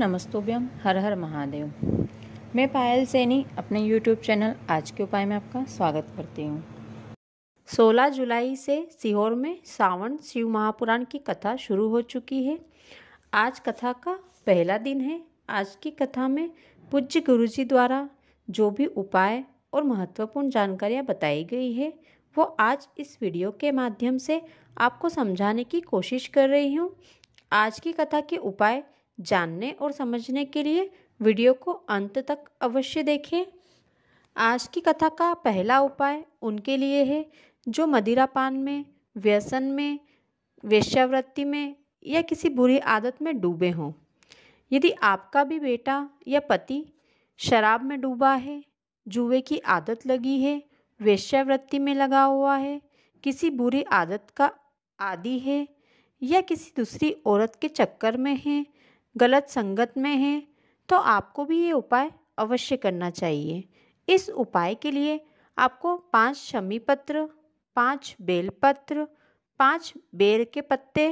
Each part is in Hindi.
नमस्तोभ्यम हर हर महादेव मैं पायल सैनी अपने YouTube चैनल आज के उपाय में आपका स्वागत करती हूँ 16 जुलाई से सीहोर में सावन शिव महापुराण की कथा शुरू हो चुकी है आज कथा का पहला दिन है आज की कथा में पूज्य गुरुजी द्वारा जो भी उपाय और महत्वपूर्ण जानकारियाँ बताई गई है वो आज इस वीडियो के माध्यम से आपको समझाने की कोशिश कर रही हूँ आज की कथा के उपाय जानने और समझने के लिए वीडियो को अंत तक अवश्य देखें आज की कथा का पहला उपाय उनके लिए है जो मदिरापान में व्यसन में वेश्यावृत्ति में या किसी बुरी आदत में डूबे हों यदि आपका भी बेटा या पति शराब में डूबा है जुए की आदत लगी है वेश्यावृत्ति में लगा हुआ है किसी बुरी आदत का आदि है या किसी दूसरी औरत के चक्कर में है गलत संगत में हैं तो आपको भी ये उपाय अवश्य करना चाहिए इस उपाय के लिए आपको पाँच शमी पत्र पाँच बेलपत्र पाँच बेर के पत्ते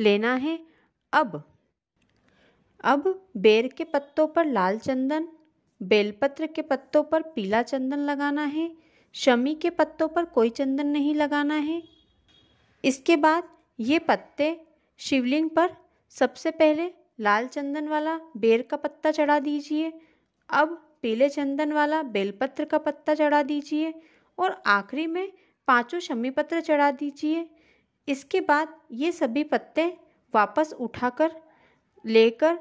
लेना है अब अब बेर के पत्तों पर लाल चंदन बेलपत्र के पत्तों पर पीला चंदन लगाना है शमी के पत्तों पर कोई चंदन नहीं लगाना है इसके बाद ये पत्ते शिवलिंग पर सबसे पहले लाल चंदन वाला बेर का पत्ता चढ़ा दीजिए अब पीले चंदन वाला बेलपत्र का पत्ता चढ़ा दीजिए और आखिरी में पांचों शमी पत्र चढ़ा दीजिए इसके बाद ये सभी पत्ते वापस उठाकर लेकर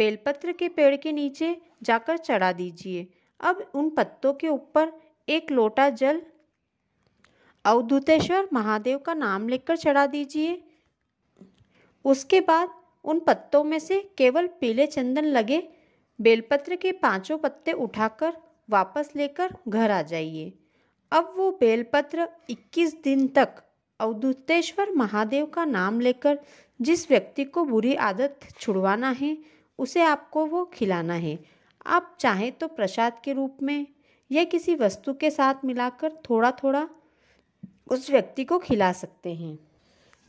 बेलपत्र के पेड़ के नीचे जाकर चढ़ा दीजिए अब उन पत्तों के ऊपर एक लोटा जल अवधुतेश्वर महादेव का नाम लिखकर चढ़ा दीजिए उसके बाद उन पत्तों में से केवल पीले चंदन लगे बेलपत्र के पांचों पत्ते उठाकर वापस लेकर घर आ जाइए अब वो बेलपत्र 21 दिन तक अवधुतेश्वर महादेव का नाम लेकर जिस व्यक्ति को बुरी आदत छुड़वाना है उसे आपको वो खिलाना है आप चाहें तो प्रसाद के रूप में या किसी वस्तु के साथ मिलाकर थोड़ा थोड़ा उस व्यक्ति को खिला सकते हैं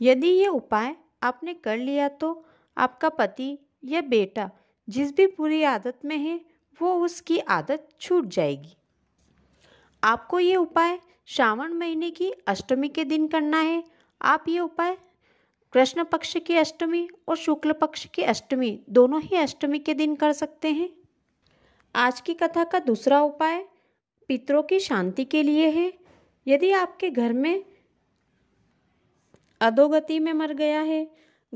यदि ये उपाय आपने कर लिया तो आपका पति या बेटा जिस भी बुरी आदत में है वो उसकी आदत छूट जाएगी आपको ये उपाय श्रावण महीने की अष्टमी के दिन करना है आप ये उपाय कृष्ण पक्ष की अष्टमी और शुक्ल पक्ष की अष्टमी दोनों ही अष्टमी के दिन कर सकते हैं आज की कथा का दूसरा उपाय पितरों की शांति के लिए है यदि आपके घर में अधोगति में मर गया है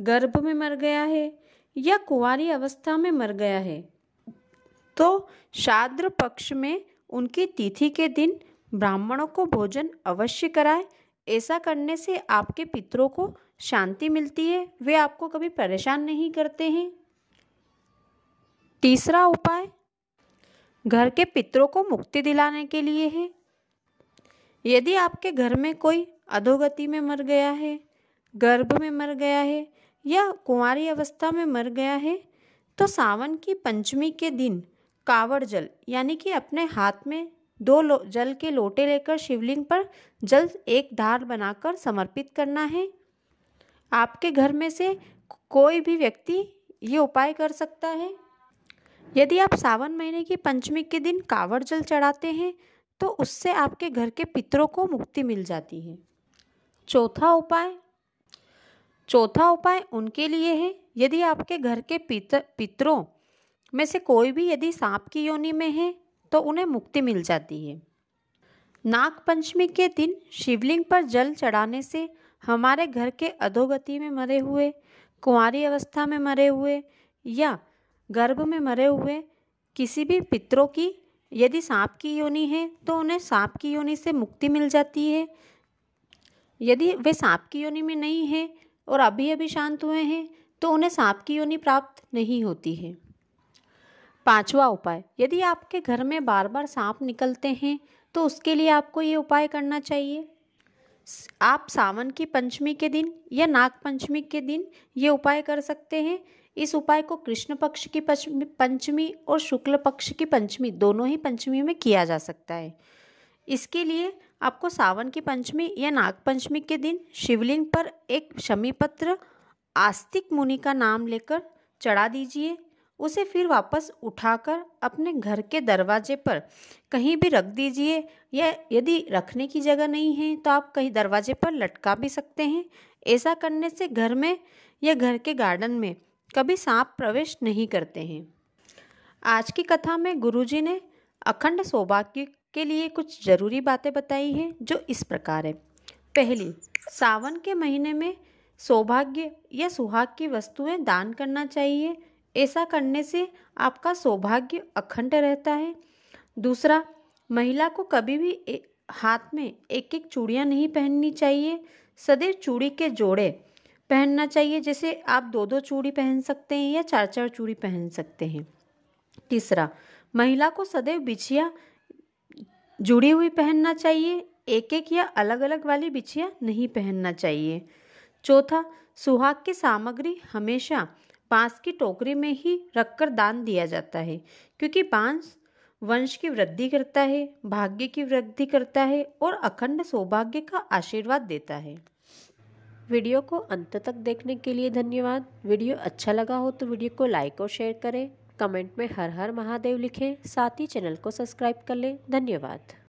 गर्भ में मर गया है या कुंवारी अवस्था में मर गया है तो शाद्र पक्ष में उनकी तिथि के दिन ब्राह्मणों को भोजन अवश्य कराएं ऐसा करने से आपके पितरों को शांति मिलती है वे आपको कभी परेशान नहीं करते हैं तीसरा उपाय घर के पितरों को मुक्ति दिलाने के लिए है यदि आपके घर में कोई अधोगति में मर गया है गर्भ में मर गया है या कुंवारी अवस्था में मर गया है तो सावन की पंचमी के दिन कावड़ जल यानी कि अपने हाथ में दो जल के लोटे लेकर शिवलिंग पर जल एक धार बनाकर समर्पित करना है आपके घर में से कोई भी व्यक्ति ये उपाय कर सकता है यदि आप सावन महीने की पंचमी के दिन कावड़ जल चढ़ाते हैं तो उससे आपके घर के पितरों को मुक्ति मिल जाती है चौथा उपाय चौथा उपाय उनके लिए है यदि आपके घर के पित पितरों में से कोई भी यदि सांप की योनि में है तो उन्हें मुक्ति मिल जाती है नाग पंचमी के दिन शिवलिंग पर जल चढ़ाने से हमारे घर के अधोगति में मरे हुए कुंवारी अवस्था में मरे हुए या गर्भ में मरे हुए किसी भी पितरों की यदि सांप की योनि है तो उन्हें सांप की योनि से मुक्ति मिल जाती है यदि वे सांप की योनि में नहीं है और अभी अभी शांत हुए हैं तो उन्हें सांप की योनि प्राप्त नहीं होती है पांचवा उपाय यदि आपके घर में बार बार सांप निकलते हैं तो उसके लिए आपको ये उपाय करना चाहिए आप सावन की पंचमी के दिन या नाग पंचमी के दिन ये उपाय कर सकते हैं इस उपाय को कृष्ण पक्ष की पंचमी और शुक्ल पक्ष की पंचमी दोनों ही पंचमी में किया जा सकता है इसके लिए आपको सावन की पंचमी या नाग पंचमी के दिन शिवलिंग पर एक शमी पत्र आस्तिक मुनि का नाम लेकर चढ़ा दीजिए उसे फिर वापस उठाकर अपने घर के दरवाजे पर कहीं भी रख दीजिए या यदि रखने की जगह नहीं है तो आप कहीं दरवाजे पर लटका भी सकते हैं ऐसा करने से घर में या घर के गार्डन में कभी सांप प्रवेश नहीं करते हैं आज की कथा में गुरुजी ने अखंड सौभाग्य के लिए कुछ ज़रूरी बातें बताई हैं जो इस प्रकार है पहली सावन के महीने में सौभाग्य या सुहाग की वस्तुएं दान करना चाहिए ऐसा करने से आपका सौभाग्य अखंड रहता है दूसरा महिला को कभी भी ए, हाथ में एक एक चूड़ियाँ नहीं पहननी चाहिए सदैव चूड़ी के जोड़े पहनना चाहिए जैसे आप दो दो चूड़ी पहन सकते हैं या चार चार चूड़ी पहन सकते हैं तीसरा महिला को सदैव बिछिया जुड़ी हुई पहनना चाहिए एक एक या अलग अलग वाली बिछिया नहीं पहनना चाहिए चौथा सुहाग की सामग्री हमेशा बांस की टोकरी में ही रखकर दान दिया जाता है क्योंकि बांस वंश की वृद्धि करता है भाग्य की वृद्धि करता है और अखंड सौभाग्य का आशीर्वाद देता है वीडियो को अंत तक देखने के लिए धन्यवाद वीडियो अच्छा लगा हो तो वीडियो को लाइक और शेयर करें कमेंट में हर हर महादेव लिखें साथ ही चैनल को सब्सक्राइब कर लें धन्यवाद